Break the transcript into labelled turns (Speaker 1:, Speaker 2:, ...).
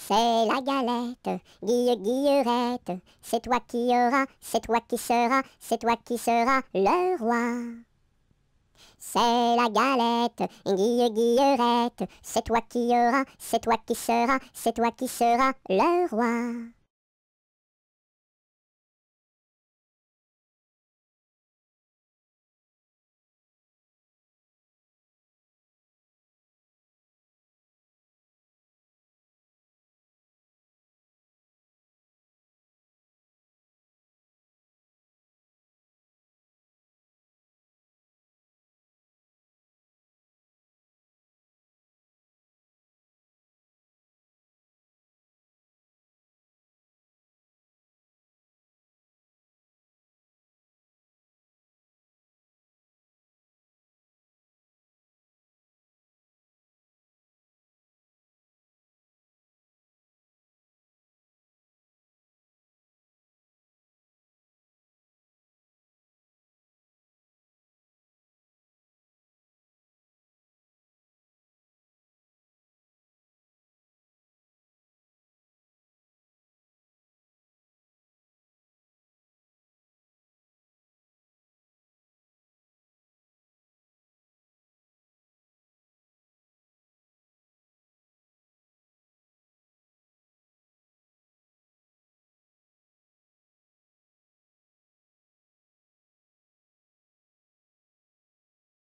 Speaker 1: C'est la galette, Guille Guillerette, c'est toi qui auras, c'est toi qui sera, c'est toi qui sera le roi. C'est la galette, Guille Guillerette, c'est toi qui auras, c'est toi qui sera, c'est toi qui sera le roi.